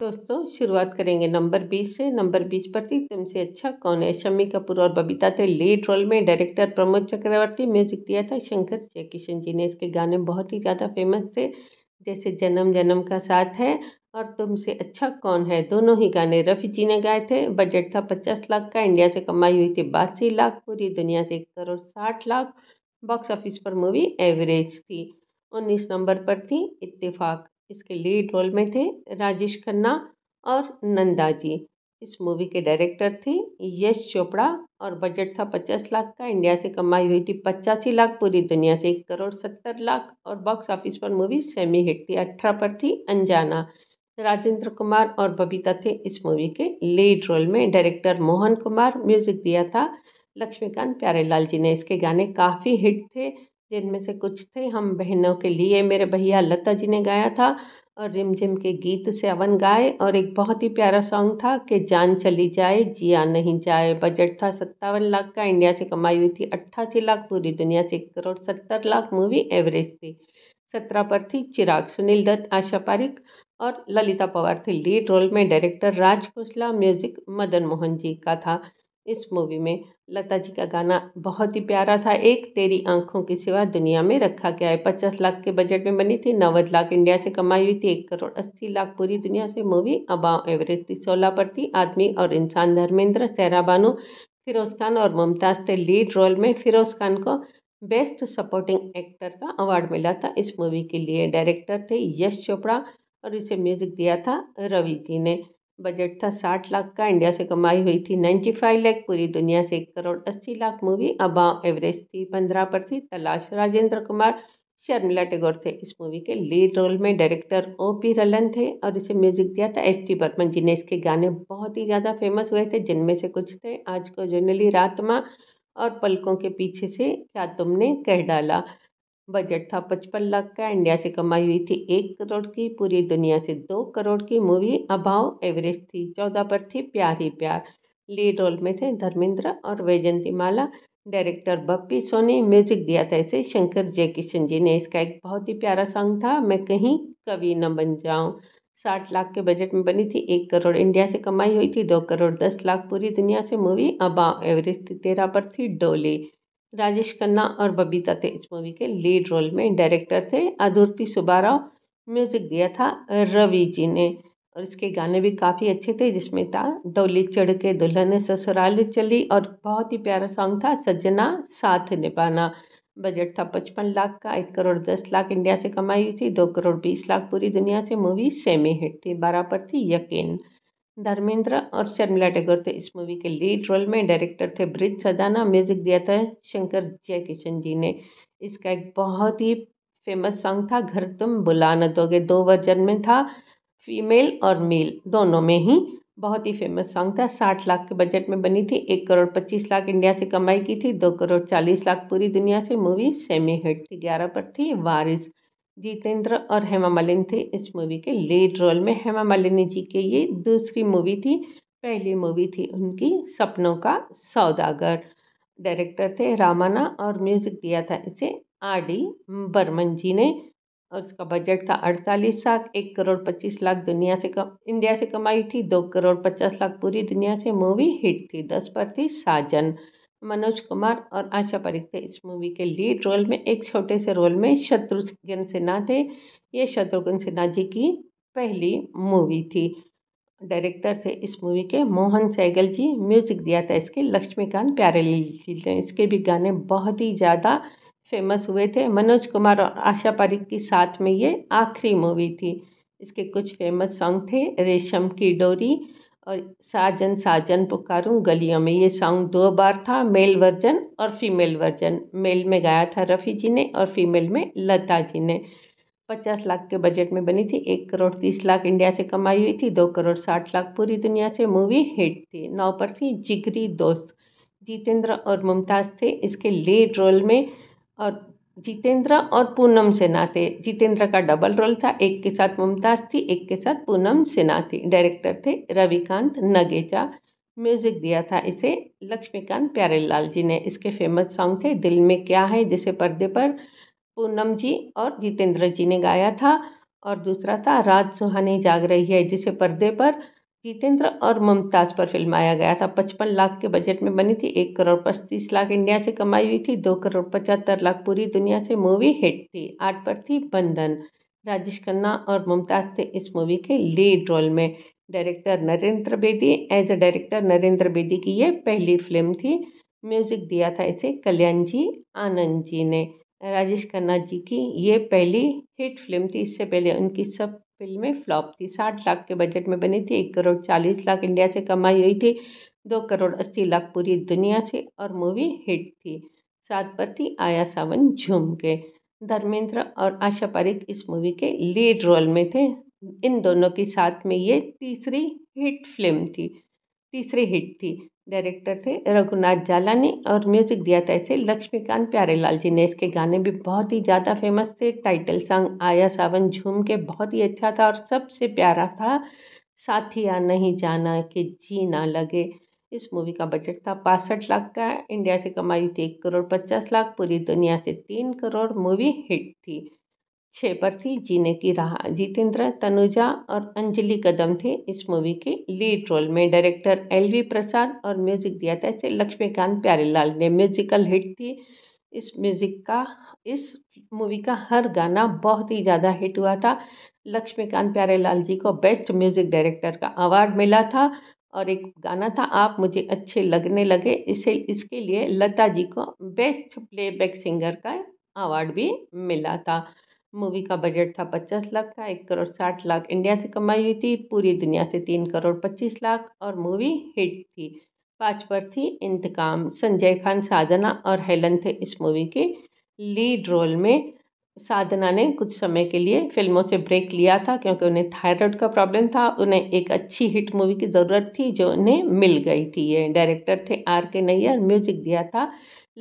दोस्तों शुरुआत करेंगे नंबर बीस से नंबर बीस पर थी तुमसे अच्छा कौन है शम्मी कपूर और बबीता थे लीड रोल में डायरेक्टर प्रमोद चक्रवर्ती म्यूजिक दिया था शंकर जयकिशन जी ने इसके गाने बहुत ही ज़्यादा फेमस थे जैसे जन्म जन्म का साथ है और तुमसे अच्छा कौन है दोनों ही गाने रफ़ी जी ने गाए थे बजट था पचास लाख का इंडिया से कमाई हुई थी बासी लाख पूरी दुनिया से एक करोड़ साठ लाख बॉक्स ऑफिस पर मूवी एवरेज थी उन्नीस नंबर पर थी इत्तेफाक इसके लीड रोल में थे राजेश खन्ना और नंदा जी इस मूवी के डायरेक्टर थे यश चोपड़ा और बजट था पचास लाख का इंडिया से कमाई हुई थी पचासी लाख पूरी दुनिया से एक करोड़ सत्तर लाख और बॉक्स ऑफिस पर मूवी सेमी हिट थी अठारह पर थी अनजाना राजेंद्र कुमार और बबीता थे इस मूवी के लीड रोल में डायरेक्टर मोहन कुमार म्यूजिक दिया था लक्ष्मीकांत प्यारेलाल जी ने इसके गाने काफ़ी हिट थे जिनमें से कुछ थे हम बहनों के लिए मेरे भैया लता जी ने गाया था और रिमझिम के गीत अवन गाए और एक बहुत ही प्यारा सॉन्ग था कि जान चली जाए जिया नहीं जाए बजट था सत्तावन लाख का इंडिया से कमाई हुई थी अट्ठासी लाख पूरी दुनिया से एक करोड़ सत्तर लाख मूवी एवरेज थी सत्रह पर थी चिराग सुनील दत्त आशा पारिक और ललिता पवार थी लीड रोल में डायरेक्टर राज खोसला म्यूजिक मदन मोहन जी का था इस मूवी में लता जी का गाना बहुत ही प्यारा था एक तेरी आंखों के सिवा दुनिया में रखा गया है पचास लाख के बजट में बनी थी नवद लाख इंडिया से कमाई हुई थी एक करोड़ अस्सी लाख पूरी दुनिया से मूवी अबाव एवरेज थी सोलह पर थी आदमी और इंसान धर्मेंद्र सहरा बानो फिरोज खान और मुमताज़ थे लीड रोल में फिरोज खान को बेस्ट सपोर्टिंग एक्टर का अवार्ड मिला था इस मूवी के लिए डायरेक्टर थे यश चोपड़ा और इसे म्यूज़िक दिया था रवि जी ने बजट था साठ लाख का इंडिया से कमाई हुई थी नाइन्टी फाइव लाख पूरी दुनिया से एक करोड़ अस्सी लाख मूवी अबाव एवरेज थी पंद्रह पर थी तलाश राजेंद्र कुमार शर्मिला टैगोर थे इस मूवी के लीड रोल में डायरेक्टर ओ पी रलन थे और इसे म्यूजिक दिया था एस टी बर्मन जिन्हें इसके गाने बहुत ही ज़्यादा फेमस हुए थे जिनमें से कुछ थे आज को जुनली रातमा और पलकों के पीछे से क्या तुमने कह डाला बजट था पचपन लाख का इंडिया से कमाई हुई थी एक करोड़ की पूरी दुनिया से दो करोड़ की मूवी अभाव एवरेज थी चौदह पर थी प्यार ही प्यार लीड रोल में थे धर्मेंद्र और Vyjayanthimala director Bappi Sonie music दिया था इसे शंकर जय किशन जी ने इसका एक बहुत ही प्यारा सॉन्ग था मैं कहीं कवि न बन जाऊँ साठ लाख के बजट में बनी थी एक करोड़ इंडिया से कमाई हुई थी दो करोड़ दस लाख पूरी दुनिया से मूवी अबाव एवरेस्ट तेरह पर थी डोली राजेश खन्ना और बबीता थे इस मूवी के लीड रोल में डायरेक्टर थे आदुर्ति सुबाराव म्यूज़िक दिया था रवि जी ने और इसके गाने भी काफ़ी अच्छे थे जिसमें था डोली चढ़ के दुल्हन ससुराल चली और बहुत ही प्यारा सॉन्ग था सजना साथ निभाना बजट था पचपन लाख का एक करोड़ दस लाख इंडिया से कमाई हुई थी दो करोड़ बीस लाख पूरी दुनिया से मूवी सेमी हिट थी बारह पर थी यकीन धर्मेंद्र और शर्मिला टैगोर थे इस मूवी के लीड रोल में डायरेक्टर थे ब्रिज सदाना म्यूजिक दिया था शंकर जय किशन जी ने इसका एक बहुत ही फेमस सॉन्ग था घर तुम बुला न दोगे दो वर्जन में था फीमेल और मेल दोनों में ही बहुत ही फेमस सॉन्ग था साठ लाख के बजट में बनी थी एक करोड़ पच्चीस लाख इंडिया से कमाई की थी दो करोड़ चालीस लाख पूरी दुनिया से मूवी सेमी हिट थी ग्यारह पर थी वारिस जितेंद्र और हेमा मालिन थे इस मूवी के लीड रोल में हेमा मालिनी जी के ये दूसरी मूवी थी पहली मूवी थी उनकी सपनों का सौदागर डायरेक्टर थे रामाना और म्यूज़िक दिया था इसे आर डी बर्मन जी ने और उसका बजट था अड़तालीस लाख एक करोड़ पच्चीस लाख दुनिया से कम इंडिया से कमाई थी दो करोड़ पचास लाख पूरी दुनिया से मूवी हिट थी दस पर थी साजन मनोज कुमार और आशा पारिक थे इस मूवी के लीड रोल में एक छोटे से रोल में शत्रुघ्न सिन्हा थे ये शत्रुघ्न सिन्हा जी की पहली मूवी थी डायरेक्टर थे इस मूवी के मोहन सैगल जी म्यूजिक दिया था इसके लक्ष्मीकांत प्यारेलाल जी ने इसके भी गाने बहुत ही ज़्यादा फेमस हुए थे मनोज कुमार और आशा पारिक की साथ में ये आखिरी मूवी थी इसके कुछ फेमस सॉन्ग थे रेशम की डोरी और साजन साजन पुकारू गलियों में ये सॉन्ग दो बार था मेल वर्जन और फीमेल वर्जन मेल में गाया था रफ़ी जी ने और फीमेल में लता जी ने पचास लाख के बजट में बनी थी एक करोड़ तीस लाख इंडिया से कमाई हुई थी दो करोड़ साठ लाख पूरी दुनिया से मूवी हिट थी नौ पर थी जिगरी दोस्त जितेंद्र और मुमताज़ थे इसके लीड रोल में और जितेंद्र और पूनम सिन्हा थे जितेंद्र का डबल रोल था एक के साथ मुमताज़ थी एक के साथ पूनम सिन्हा थी डायरेक्टर थे रविकांत नगेचा म्यूज़िक दिया था इसे लक्ष्मीकांत प्यारेलाल जी ने इसके फेमस सॉन्ग थे दिल में क्या है जिसे पर्दे पर पूनम जी और जितेंद्र जी ने गाया था और दूसरा था रात सुहानी जाग रही है जिसे पर्दे पर जितेंद्र और मुमताज़ पर फिल्माया गया था पचपन लाख के बजट में बनी थी एक करोड़ पच्चीस लाख इंडिया से कमाई हुई थी दो करोड़ पचहत्तर लाख पूरी दुनिया से मूवी हिट थी आठ पर थी बंधन राजेश खन्ना और मुमताज़ थे इस मूवी के लीड रोल में director Narendra Bedi as a director Narendra Bedi की यह पहली फिल्म थी म्यूज़िक दिया था इसे कल्याण जी आनंद जी ने राजेश खन्ना जी की ये पहली हिट फिल्म थी इससे पहले उनकी सब फिल्में फ्लॉप थी साठ लाख के बजट में बनी थी एक करोड़ चालीस लाख इंडिया से कमाई हुई थी दो करोड़ अस्सी लाख पूरी दुनिया से और मूवी हिट थी सात पर थी आया सावन झूम के धर्मेंद्र और आशा पारिक इस मूवी के लीड रोल में थे इन दोनों के साथ में ये तीसरी हिट फिल्म थी तीसरी हिट थी डायरेक्टर थे रघुनाथ जाला ने और म्यूज़िक दिया था इसे लक्ष्मीकांत प्यारेलाल जी ने इसके गाने भी बहुत ही ज़्यादा फेमस थे टाइटल सॉन्ग आया सावन झूम के बहुत ही अच्छा था और सबसे प्यारा था साथिया नहीं जाना कि जी ना लगे इस मूवी का बजट था बासठ लाख का इंडिया से कमाई थी एक करोड़ पचास लाख पूरी दुनिया से तीन करोड़ मूवी हिट थी छः पर थी जीने की राह जितेंद्र तनुजा और अंजलि कदम थे इस मूवी के लीड रोल में डायरेक्टर एल वी प्रसाद और म्यूजिक दिया था इसे लक्ष्मीकांत प्यारेलाल ने म्यूजिकल हिट थी इस म्यूजिक का इस मूवी का हर गाना बहुत ही ज़्यादा हिट हुआ था लक्ष्मीकांत प्यारेलाल जी को बेस्ट म्यूजिक डायरेक्टर का अवार्ड मिला था और एक गाना था आप मुझे अच्छे लगने लगे इसे इसके लिए लता जी को बेस्ट प्लेबैक सिंगर का अवार्ड भी मिला था मूवी का बजट था पचास लाख का एक करोड़ साठ लाख इंडिया से कमाई हुई थी पूरी दुनिया से तीन करोड़ पच्चीस लाख और मूवी हिट थी पाँच पर थी इंतकाम संजय खान साधना और हेलन थे इस मूवी के लीड रोल में साधना ने कुछ समय के लिए फिल्मों से ब्रेक लिया था क्योंकि उन्हें थायराइड का प्रॉब्लम था उन्हें एक अच्छी हिट मूवी की ज़रूरत थी जो उन्हें मिल गई थी ये डायरेक्टर थे आर के नैयर म्यूजिक दिया था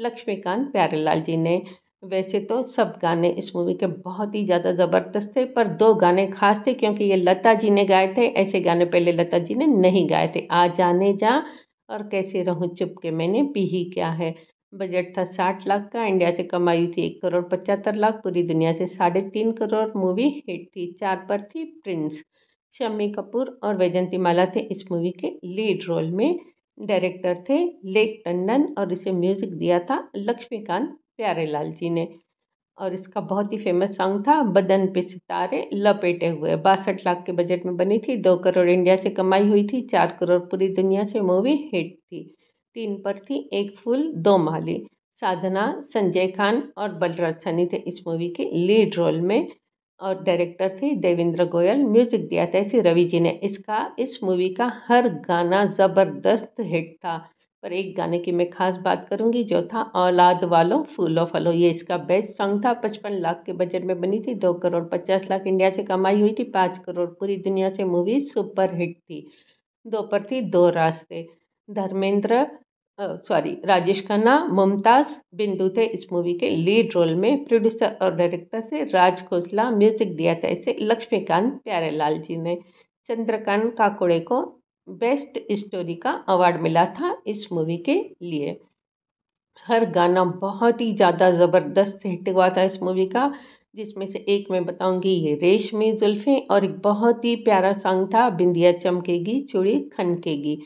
लक्ष्मीकांत प्यारेलाल जी ने वैसे तो सब गाने इस मूवी के बहुत ही ज़्यादा ज़बरदस्त थे पर दो गाने खास थे क्योंकि ये लता जी ने गाए थे ऐसे गाने पहले लता जी ने नहीं गाए थे आ जाने जा और कैसे रहूँ चुप के मैंने पी ही क्या है बजट था साठ लाख का इंडिया से कमाई थी एक करोड़ पचहत्तर लाख पूरी दुनिया से साढ़े तीन करोड़ मूवी हिट थी चार पर थी प्रिंस शम्मी कपूर और वैजंती माला थे इस मूवी के लीड रोल में डायरेक्टर थे लेक टंडन और इसे म्यूज़िक दिया था लक्ष्मीकांत प्यारे लाल जी ने और इसका बहुत ही फेमस सॉन्ग था बदन पे सितारे लपेटे हुए बासठ लाख के बजट में बनी थी दो करोड़ इंडिया से कमाई हुई थी चार करोड़ पूरी दुनिया से मूवी हिट थी तीन पर थी एक फूल दो माली साधना संजय खान और बलराज सनी थे इस मूवी के लीड रोल में और डायरेक्टर थे देवेंद्र गोयल म्यूजिक दिया था इसे रवि जी ने इसका इस मूवी का हर गाना ज़बरदस्त हिट था पर एक गाने की मैं खास बात करूँगी जो था औलाद वालों फूलो फलो ये इसका बेस्ट सॉन्ग था पचपन लाख के बजट में बनी थी दो करोड़ पचास लाख इंडिया से कमाई हुई थी पाँच करोड़ पूरी दुनिया से मूवी सुपर हिट थी दो पर थी दो रास्ते धर्मेंद्र सॉरी राजेश खन्ना मुमताज़ बिंदु थे इस मूवी के लीड रोल में प्रोड्यूसर और डायरेक्टर से राज खोसला म्यूजिक दिया था इसे लक्ष्मीकांत प्यारेलाल जी ने चंद्रकांत काकोड़े को बेस्ट स्टोरी का अवार्ड मिला था इस मूवी के लिए हर गाना बहुत ही ज़्यादा ज़बरदस्त हिट हुआ था इस मूवी का जिसमें से एक मैं बताऊंगी ये रेशमी जुल्फ़ें और एक बहुत ही प्यारा सॉन्ग था बिंदिया चमकेगी चूड़ी खनकेगी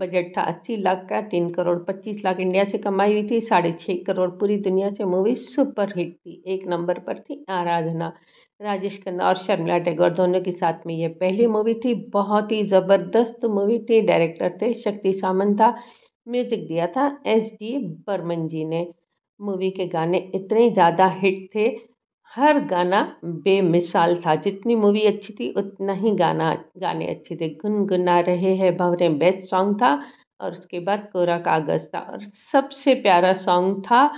बजट था अस्सी लाख का तीन करोड़ पच्चीस लाख इंडिया से कमाई हुई थी साढ़े छः करोड़ पूरी दुनिया से मूवी सुपर हिट थी एक नंबर पर थी आराधना राजेश खन्ना और शर्मिला टैगोर दोनों के साथ में ये पहली मूवी थी बहुत ही ज़बरदस्त मूवी थी डायरेक्टर थे शक्ति सामंता म्यूजिक दिया था एस डी बर्मन जी ने मूवी के गाने इतने ज़्यादा हिट थे हर गाना बेमिसाल था जितनी मूवी अच्छी थी उतना ही गाना गाने अच्छे थे गुनगुना रहे हैं भवरे बेस्ट सॉन्ग था और उसके बाद कोरा कागज़ था और सबसे प्यारा सॉन्ग था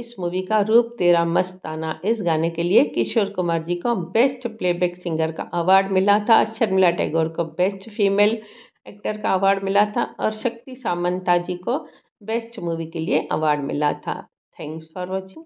इस मूवी का रूप तेरा मस्ताना इस गाने के लिए किशोर कुमार जी को बेस्ट प्लेबैक सिंगर का अवार्ड मिला था शर्मिला टैगोर को बेस्ट फीमेल एक्टर का अवार्ड मिला था और शक्ति सामंता जी को बेस्ट मूवी के लिए अवार्ड मिला था थैंक्स फॉर वॉचिंग